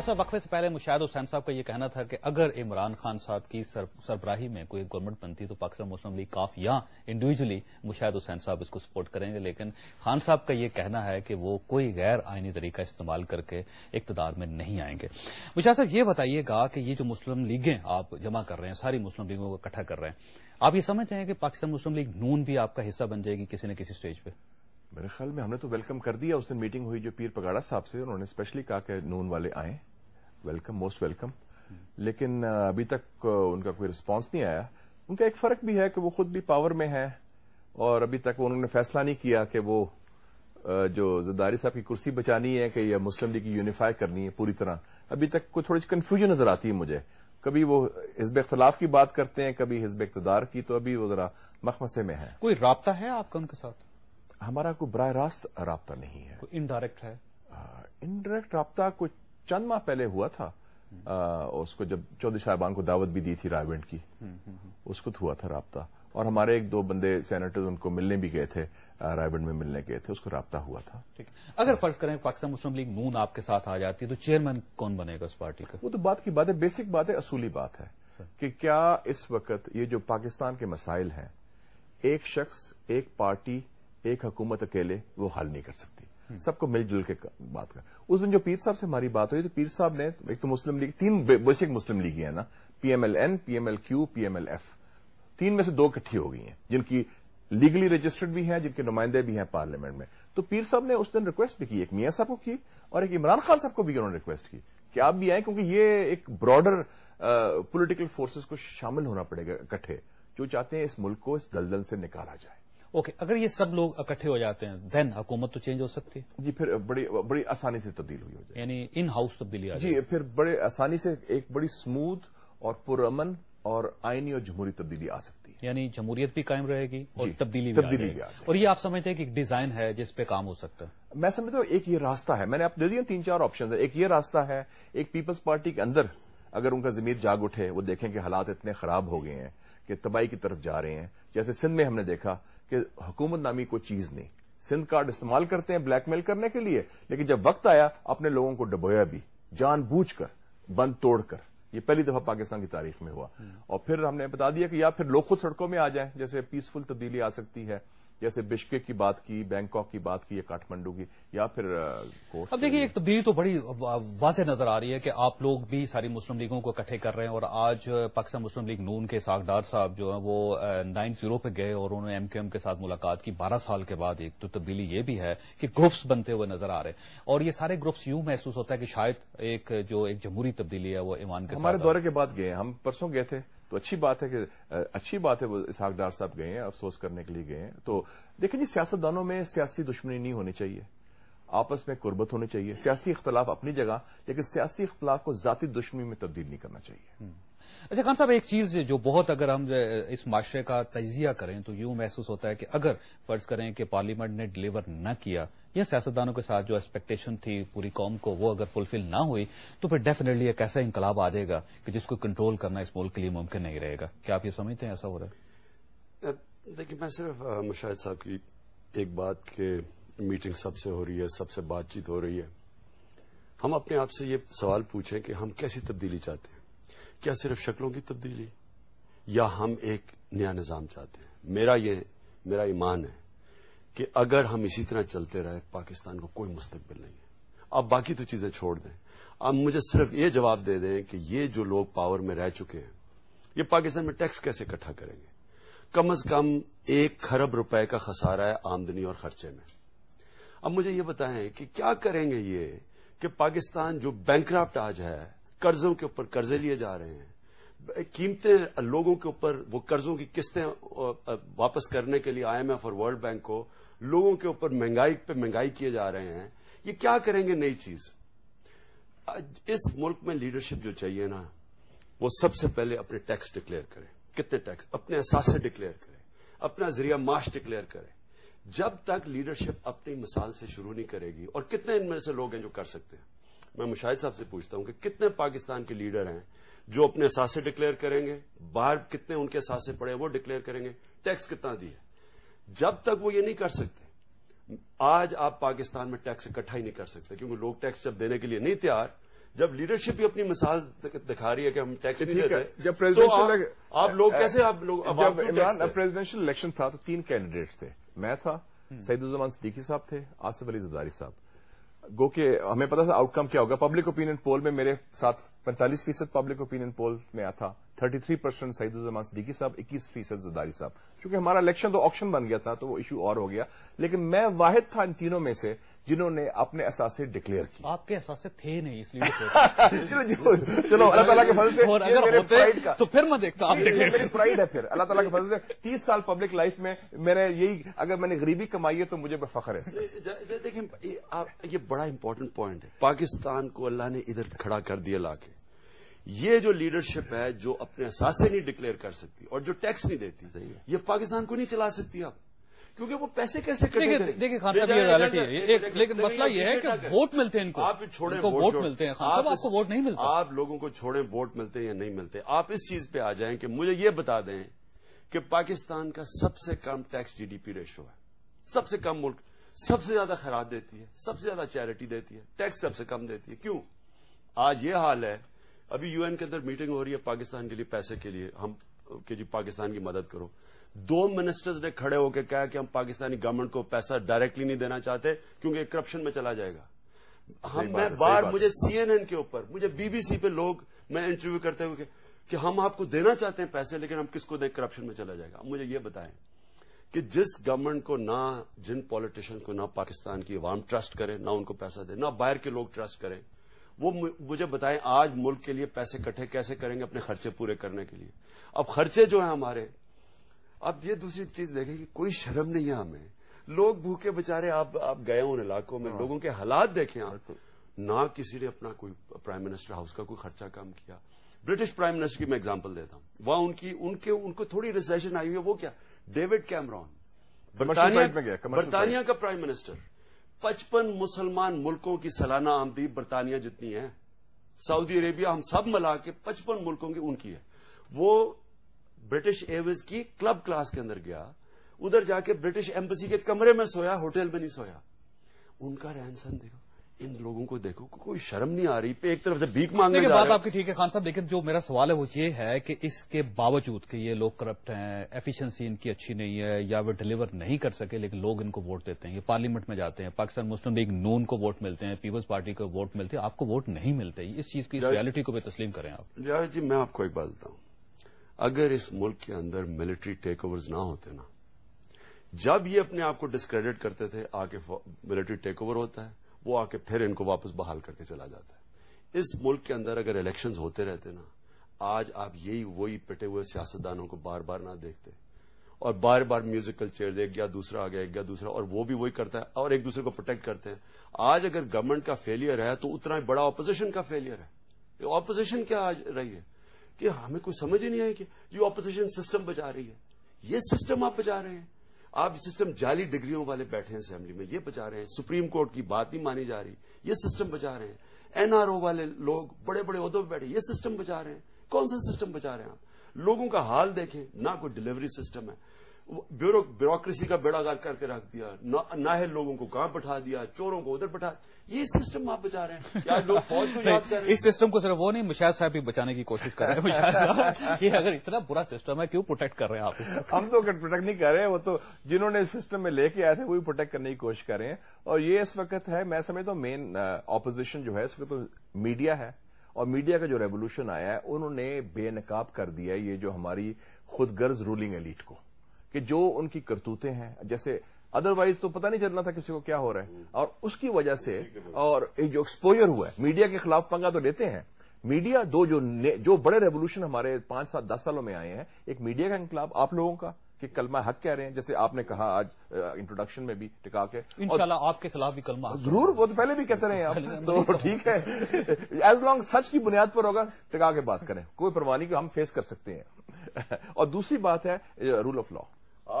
Sir वक्फे से पहले मुशाहिद हुसैन साहब का यह कहना था कि अगर इमरान खान साहब की सर, सरबराही में कोई गवर्नमेंट बनती तो पाकिस्तान मुस्लिम लीग काफ या इंडिविजुअली मुशाहिद हुसैन साहब इसको सपोर्ट करेंगे लेकिन खान साहब का यह कहना है कि वो कोई गैर आइनी तरीका इस्तेमाल करके इकतदार में नहीं आएंगे मुशाह साहब ये बताइएगा कि ये जो मुस्लिम लीगें आप जमा कर रहे हैं सारी मुस्लिम लीगों को इकट्ठा कर रहे हैं आप ये समझते हैं कि पाकिस्तान मुस्लिम लीग नून भी आपका हिस्सा बन जाएगी किसी न किसी स्टेज पर मेरे ख्याल में हमने तो वेलकम कर दिया उस मीटिंग हुई जो पीर पगाड़ा साहब से उन्होंने स्पेशली कहा कि नून वाले आएं वेलकम मोस्ट वेलकम लेकिन अभी तक उनका कोई रिस्पांस नहीं आया उनका एक फर्क भी है कि वो खुद भी पावर में है और अभी तक उन्होंने फैसला नहीं किया कि वो जो जरदारी साहब की कुर्सी बचानी है कि या मुस्लिम लीग की यूनिफाई करनी है पूरी तरह अभी तक कोई थोड़ी सी कन्फ्यूजन नजर आती है मुझे कभी वो हिजब इख्तलाफ की बात करते हैं कभी हिजब इकतदार की तो अभी वो जरा मखमसे में है कोई रबता है आपका उनके साथ हमारा कोई बरह रास्त रहा नहीं है इनडायरेक्ट है इनडायरेक्ट रबता कुछ चंद माह पहले हुआ था हम्म। आ, उसको जब चौधरी साहबान को दावत भी दी थी रायवेंट की हम्म, हम्म, उसको तो हुआ था रबता और हमारे एक दो बंदे सेनेटर उनको मिलने भी गए थे रायबंड में मिलने गए थे उसको रबता हुआ था ठीक अगर फर्ज करें पाकिस्तान मुस्लिम लीग नून आपके साथ आ जाती है तो चेयरमैन कौन बनेगा उस पार्टी का वो तो बात की बात है बेसिक बात है असूली बात है कि क्या इस वक्त ये जो पाकिस्तान के मसाइल हैं एक शख्स एक पार्टी एक हुकूमत अकेले वो हल नहीं कर सकती सबको मिलजुल के बात कर उस दिन जो पीर साहब से हमारी बात हुई तो पीर साहब ने एक तो मुस्लिम लीग तीन बेसिक मुस्लिम लीग है ना पीएमएलएन क्यू पीएमएलएफ तीन में से दो इकट्ठी हो गई हैं जिनकी लीगली रजिस्टर्ड भी हैं जिनके नुमाइंदे भी हैं पार्लियामेंट में तो पीर साहब ने उस दिन रिक्वेस्ट भी की एक मियाँ साहब को की और एक इमरान खान साहब को भी उन्होंने रिक्वेस्ट की कि आप भी आए क्योंकि ये एक ब्रॉडर पॉलिटिकल फोर्सेस को शामिल होना पड़ेगा इकट्ठे जो चाहते हैं इस मुल्क को इस दलदल से निकाला जाए ओके अगर ये सब लोग इकट्ठे हो जाते हैं देन हुकूमत तो चेंज हो सकती है जी फिर बड़ी बड़ी आसानी से तब्दील हुई हो जाए यानी इन हाउस तब्दीली आ जी फिर बड़े आसानी से एक बड़ी स्मूथ और पुरमन और आईनी और जमहूरी तब्दीली आ सकती है यानी जमहूरियत भी कायम रहेगी और तब्दीली भी तब्दीली भी और ये आप समझते हैं कि एक डिजाइन है जिस पे काम हो सकता है मैं समझता हूँ एक ये रास्ता है मैंने आप दे दिया तीन चार ऑप्शन एक ये रास्ता है एक पीपल्स पार्टी के अंदर अगर उनका जमीर जाग उठे वो देखें कि हालात इतने खराब हो गए हैं कि तबाही की तरफ जा रहे हैं जैसे सिंध में हमने देखा कि हुकूमत नामी कोई चीज नहीं सिंध कार्ड इस्तेमाल करते हैं ब्लैकमेल करने के लिए लेकिन जब वक्त आया अपने लोगों को डबोया भी जानबूझ कर बंद तोड़कर ये पहली दफा पाकिस्तान की तारीख में हुआ हम्म। और फिर हमने बता दिया कि या फिर लोग खुद सड़कों में आ जाए जैसे पीसफुल तब्दीली आ सकती है जैसे बिश्के की बात की बैंकॉक की बात की या काठमांडू की या फिर अब देखिए एक तब्दीली तो, तो बड़ी वाजह नजर आ रही है कि आप लोग भी सारी मुस्लिम लीगों को इकट्ठे कर रहे हैं और आज पाकिस्तान मुस्लिम लीग नून के सागडार साहब जो है वो नाइन जीरो पे गए और उन्होंने एमक्यूएम के साथ मुलाकात की बारह साल के बाद एक तो तब्दीली ये भी है कि ग्रुप्स बनते हुए नजर आ रहे हैं और ये सारे ग्रुप्स यूं महसूस होता है कि शायद एक जो एक जमहूरी तब्दीली है वो ईमान के हमारे दौरे के बाद गए हम परसों गए थे तो अच्छी बात है कि अच्छी बात है वो इसहाक डार साहब गए हैं अफसोस करने के लिए गए हैं तो देखें जी सियासतदानों में सियासी दुश्मनी नहीं होनी चाहिए आपस में कुर्बत होनी चाहिए सियासी इख्तलाफ अपनी जगह लेकिन सियासी इख्तलाफ को जाति दुश्मनी में तब्दील नहीं करना चाहिए हम्म। अच्छा खान साहब एक चीज जो बहुत अगर हम इस माशरे का तजिया करें तो यूं महसूस होता है कि अगर फर्ज करें कि पार्लियामेंट ने डिलीवर न किया या सियासतदानों के साथ जो एक्सपेक्टेशन थी पूरी कौम को वो अगर फुलफिल ना हुई तो फिर डेफिनेटली एक ऐसा इंकलाब आ जाएगा कि जिसको कंट्रोल करना इस मुल्क के लिए मुमकिन नहीं रहेगा क्या आप ये समझते हैं ऐसा हो रहा है देखिए मैं सिर्फ मुशाहिद साहब की एक बात के मीटिंग सबसे हो रही है सबसे बातचीत हो रही है हम अपने आप से ये सवाल पूछें कि हम कैसी तब्दीली चाहते हैं क्या सिर्फ शक्लों की तब्दीली या हम एक नया निज़ाम चाहते हैं मेरा ये मेरा ईमान है कि अगर हम इसी तरह चलते रहे पाकिस्तान को कोई मुस्तबिल नहीं है आप बाकी तो चीज़ें छोड़ दें आप मुझे सिर्फ ये जवाब दे दें कि ये जो लोग पावर में रह चुके हैं ये पाकिस्तान में टैक्स कैसे इकट्ठा करेंगे कम अज कम एक खरब रुपए का खसारा है आमदनी और खर्चे में अब मुझे ये बताएं कि क्या करेंगे ये कि पाकिस्तान जो बैंक आज है कर्जों के ऊपर कर्जे लिए जा रहे हैं कीमतें लोगों के ऊपर वो कर्जों की किस्तें वापस करने के लिए आईएमएफ और वर्ल्ड बैंक को लोगों के ऊपर महंगाई पे महंगाई किए जा रहे हैं ये क्या करेंगे नई चीज इस मुल्क में लीडरशिप जो चाहिए ना वो सबसे पहले अपने टैक्स डिक्लेयर करें कितने टैक्स अपने असासे डिक्लेयर करें अपना जरिया माश डिक्लेयर करें जब तक लीडरशिप अपनी मिसाल से शुरू नहीं करेगी और कितने इनमें से लोग हैं जो कर सकते हैं मैं मुशाहिद साहब से पूछता हूं कि कितने पाकिस्तान के लीडर हैं जो अपने सासे डिक्लेयर करेंगे बाहर कितने उनके सासे पड़े वो डिक्लेयर करेंगे टैक्स कितना दिए जब तक वो ये नहीं कर सकते आज आप पाकिस्तान में टैक्स इकट्ठा ही नहीं कर सकते क्योंकि लोग टैक्स जब देने के लिए नहीं तैयार जब लीडरशिप ही अपनी मिसाल दिखा रही है कि हम टैक्स नहीं देते जब प्रेसिडेंशियल तो आप, आप लोग कैसे आप लोग जब इलेक्शन था तो तीन कैंडिडेट थे मैं था हम्म। सईदुजमान सदीकी साहब थे आसिफ अली जदारी साहब गो के हमें पता था आउटकम क्या होगा पब्लिक ओपिनियन पोल में मेरे साथ 45 फीसद पब्लिक ओपिनियन पोल में आता 33 परसेंट सईदुजमान सदीकी साहब 21 फीसद जदारी साहब क्योंकि हमारा इलेक्शन तो ऑप्शन बन गया था तो वो इशू और हो गया लेकिन मैं वाहिद था इन तीनों में से जिन्होंने अपने असासे डिक्लेयर किए आपके असासे थे नहीं इसलिए चलो जो, चलो अल्लाह ताला के फजल से और अगर मेरे प्राइड का तो फिर मैं देखता आप मेरी प्राइड है फिर अल्लाह ताला के फजल से तीस साल पब्लिक लाइफ में मैंने यही अगर मैंने गरीबी कमाई है तो मुझे फखर है देखिए आप ये बड़ा इंपॉर्टेंट पॉइंट है पाकिस्तान को अल्लाह ने इधर खड़ा कर दिया लाके ये जो लीडरशिप है जो अपने असासे नहीं डिक्लेयर कर सकती और जो टैक्स नहीं देती ये पाकिस्तान को नहीं चला सकती आप क्योंकि वो पैसे कैसे देखिए देखिए खान साहब ये रियलिटी है एक लेकिन मसला ये है कि वोट मिलते हैं इनको आप छोड़े वोट, मिलते हैं खान साहब आपको वोट नहीं मिलता आप लोगों को छोड़े वोट मिलते हैं या नहीं मिलते आप इस चीज पे आ जाएं कि मुझे ये बता दें कि पाकिस्तान का सबसे कम टैक्स जीडीपी रेशो है सबसे कम मुल्क सबसे ज्यादा खराब देती है सबसे ज्यादा चैरिटी देती है टैक्स सबसे कम देती है क्यों आज ये हाल है अभी यूएन के अंदर मीटिंग हो रही है पाकिस्तान के लिए पैसे के लिए हम के जी पाकिस्तान की मदद करो दो मिनिस्टर्स ने खड़े होकर कहा कि हम पाकिस्तानी गवर्नमेंट को पैसा डायरेक्टली नहीं देना चाहते क्योंकि करप्शन में चला जाएगा हम मैं बार मुझे सीएनएन के ऊपर मुझे बीबीसी पे लोग मैं इंटरव्यू करते हुए कि हम आपको देना चाहते हैं पैसे लेकिन हम किसको दें करप्शन में चला जाएगा मुझे ये बताएं कि जिस गवर्नमेंट को ना जिन पॉलिटिशियंस को ना पाकिस्तान की अवाम ट्रस्ट करें ना उनको पैसा दें ना बाहर के लोग ट्रस्ट करें वो मुझे बताएं आज मुल्क के लिए पैसे इकट्ठे कैसे करेंगे अपने खर्चे पूरे करने के लिए अब खर्चे जो है हमारे अब ये दूसरी चीज देखें कि कोई शर्म नहीं है हमें लोग भूखे बेचारे आप आप गए उन इलाकों में हाँ। लोगों के हालात देखें आप ना किसी ने अपना कोई प्राइम मिनिस्टर हाउस का कोई खर्चा कम किया ब्रिटिश प्राइम मिनिस्टर की मैं एग्जाम्पल देता हूं वहां उनकी उनके उनको थोड़ी रिसेशन आई हुई है वो क्या डेविड कैमरॉन बर्तानिया का प्राइम मिनिस्टर पचपन मुसलमान मुल्कों की सालाना आमदी बरतानिया जितनी है सऊदी अरेबिया हम सब मिला के पचपन मुल्कों की उनकी है वो ब्रिटिश एयरवेज की क्लब क्लास के अंदर गया उधर जाके ब्रिटिश एम्बेसी के कमरे में सोया होटल में नहीं सोया उनका रहन सहन देखो इन लोगों को देखो को कोई शर्म नहीं आ रही एक तरफ से भीख मांगने के बात आपकी ठीक है खान साहब लेकिन जो मेरा सवाल है वो ये है कि इसके बावजूद कि ये लोग करप्ट हैं एफिशिएंसी इनकी अच्छी नहीं है या वे डिलीवर नहीं कर सके लेकिन लोग इनको वोट देते हैं ये पार्लियामेंट में जाते हैं पाकिस्तान मुस्लिम लीग नून को वोट मिलते हैं पीपल्स पार्टी को वोट मिलते हैं आपको वोट नहीं मिलते इस चीज की रियलिटी को भी तस्लीम करें आप जावेद जी मैं आपको एक बात बताऊं अगर इस मुल्क के अंदर मिलिट्री टेक ना होते ना जब ये अपने आप को डिस्क्रेडिट करते थे आके मिलिट्री टेक ओवर होता है वो आके फिर इनको वापस बहाल करके चला जाता है इस मुल्क के अंदर अगर इलेक्शन होते रहते ना आज आप यही वही पिटे हुए सियासतदानों को बार बार ना देखते और बार बार म्यूजिकल चेयर देख गया दूसरा आ गया एक गया दूसरा और वो भी वही करता है और एक दूसरे को प्रोटेक्ट करते हैं आज अगर गवर्नमेंट का फेलियर है तो उतना ही बड़ा ऑपोजिशन का फेलियर है ऑपोजिशन क्या आज रही है कि हमें कोई समझ ही नहीं आई कि ये ऑपोजिशन सिस्टम बचा रही है ये सिस्टम आप बचा रहे हैं आप सिस्टम जाली डिग्रियों वाले बैठे हैं असेंबली में ये बचा रहे हैं सुप्रीम कोर्ट की बात नहीं मानी जा रही ये सिस्टम बचा रहे हैं एनआरओ वाले लोग बड़े बड़े उदों पर बैठे ये सिस्टम बचा रहे हैं कौन सा सिस्टम बचा रहे हैं आप लोगों का हाल देखें ना कोई डिलीवरी सिस्टम है ब्यूरो ब्यूरोक्रेसी का बेड़ा गार करके रख दिया है लोगों को कहां बैठा दिया चोरों को उधर बैठा ये सिस्टम आप बचा रहे हैं लोग फौज को याद कर इस सिस्टम को सिर्फ वो नहीं मुशाह साहब भी बचाने की कोशिश कर रहे हैं मुशाह साहब ये अगर इतना बुरा सिस्टम है क्यों प्रोटेक्ट कर रहे हैं आप हम तो प्रोटेक्ट नहीं कर रहे वो तो जिन्होंने इस सिस्टम में लेके आए थे भी प्रोटेक्ट करने की कोशिश कर रहे हैं और ये इस वक्त है मैं समझता हूँ मेन ऑपोजिशन जो है इस वक्त मीडिया है और मीडिया का जो रेवोल्यूशन आया है उन्होंने बेनकाब कर दिया ये जो हमारी खुदगर्ज रूलिंग एलीट को कि जो उनकी करतूतें हैं जैसे अदरवाइज तो पता नहीं चलना था किसी को क्या हो रहा है हम्म। और उसकी वजह से और जो एक्सपोजर हुआ है मीडिया के खिलाफ पंगा तो लेते हैं मीडिया दो जो जो बड़े रेवोल्यूशन हमारे पांच सात दस सालों में आए हैं एक मीडिया का इंकलाब आप लोगों का कि कलमा हक कह रहे हैं जैसे आपने कहा आज इंट्रोडक्शन में भी टिका के इंशाल्लाह आपके खिलाफ भी कलमा जरूर वो तो पहले भी कहते रहे आप तो ठीक है एज लॉन्ग सच की बुनियाद पर होगा टिका के बात करें कोई परवानी को हम फेस कर सकते हैं और दूसरी बात है रूल ऑफ लॉ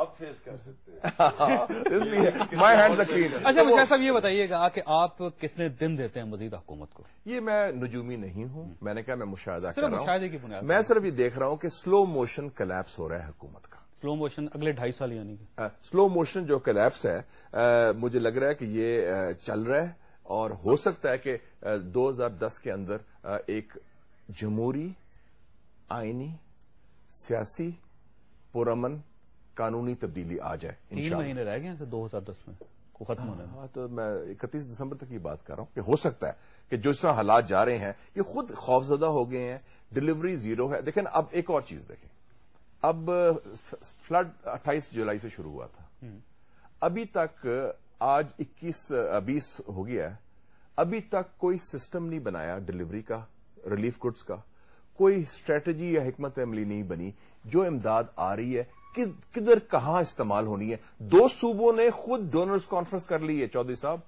आप फेस कर सकते हैं माय हैंड्स आर क्लीन अच्छा तो मुझे साहब ये बताइएगा कि आप कितने दिन देते हैं मजीद हुकूमत को ये मैं नजूमी नहीं हूं हम्म। मैंने कहा मैं मुशाह कर रहा हूं मैं सिर्फ ये देख रहा हूं कि स्लो मोशन कलेप्स हो रहा है हुकूमत का स्लो मोशन अगले ढाई साल यानी कि स्लो हाँ, मोशन जो कलेप्स है मुझे लग रहा है कि ये चल रहा है और हो सकता है कि दो हजार दस के अंदर एक जमहूरी आइनी सियासी पुरमन कानूनी तब्दीली आ जाए तीन महीने रह गए तो दो हजार दस में खत्म होने हाँ तो मैं इकतीस दिसंबर तक ये बात कर रहा हूँ कि हो सकता है कि जिस तरह हालात जा रहे हैं ये खुद खौफजदा हो गए हैं डिलीवरी जीरो है देखें अब एक और चीज देखें अब फ्लड 28 जुलाई से शुरू हुआ था हम्म। अभी तक आज 21 बीस हो गया है अभी तक कोई सिस्टम नहीं बनाया डिलीवरी का रिलीफ गुड्स का कोई स्ट्रेटजी या हमत अमली नहीं बनी जो इमदाद आ रही है किधर कहां इस्तेमाल होनी है दो सूबों ने खुद डोनर्स कॉन्फ्रेंस कर ली है चौधरी साहब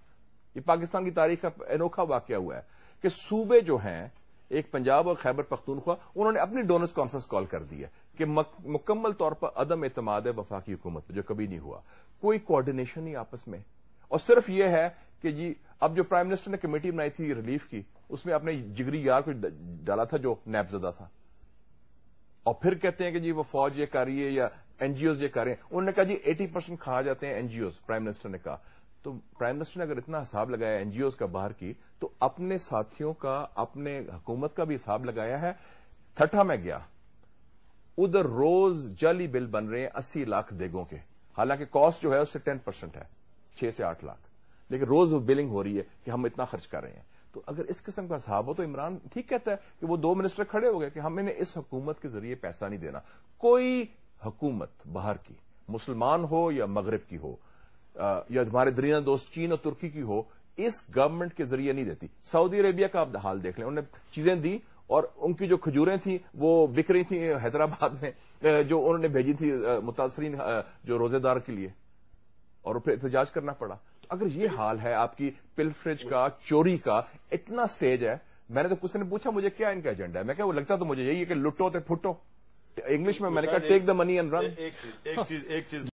ये पाकिस्तान की तारीख का अनोखा वाक्य हुआ है कि सूबे जो हैं एक पंजाब और खैबर पख्तूनख्वा उन्होंने अपनी डोनर्स कॉन्फ्रेंस कॉल कर दी है कि मुकम्मल तौर पर अदम एतमाद है वफाकी हुकूमत पर जो कभी नहीं हुआ कोई कोऑर्डिनेशन नहीं आपस में और सिर्फ यह है कि जी अब जो प्राइम मिनिस्टर ने कमेटी बनाई थी रिलीफ की उसमें अपने जिगरी यार को डाला था जो नैपजदा था और फिर कहते हैं कि जी वो फौज ये कर रही है या एनजीओ ये कर रहे हैं उन्होंने कहा जी एटी परसेंट खा जाते हैं एनजीओ प्राइम मिनिस्टर ने कहा तो प्राइम मिनिस्टर ने अगर इतना हिसाब लगाया एनजीओ का बाहर की तो अपने साथियों का अपने हुकूमत का भी हिसाब लगाया है थटा में गया उधर रोज जली बिल बन रहे हैं अस्सी लाख देगों के हालांकि कॉस्ट जो है उससे टेन परसेंट है छह से आठ लाख लेकिन रोज बिलिंग हो रही है कि हम इतना खर्च कर रहे हैं तो अगर इस किस्म का हिसाब हो तो इमरान ठीक कहता है कि वो दो मिनिस्टर खड़े हो गए कि हमने इस हुकूमत के जरिए पैसा नहीं देना कोई हुकूमत बाहर की मुसलमान हो या मगरब की हो आ, या हमारे दरिया दोस्त चीन और तुर्की की हो इस गवर्नमेंट के जरिए नहीं देती सऊदी अरेबिया का आप हाल देख लें उन्हें चीजें दी और उनकी जो खजूरें थी वो बिक रही थी हैदराबाद में जो उन्होंने भेजी थी मुतासरीन जो रोजेदार के लिए और फिर एहतजाज करना पड़ा तो अगर ये हाल है आपकी पिलफ्रिज का चोरी का इतना स्टेज है मैंने तो कुछ ने पूछा मुझे क्या इनका एजेंडा है मैं क्या वो लगता तो मुझे यही है कि लुटो तो फुटो इंग्लिश में मैंने कहा take the money and run एक चीज एक चीज एक चीज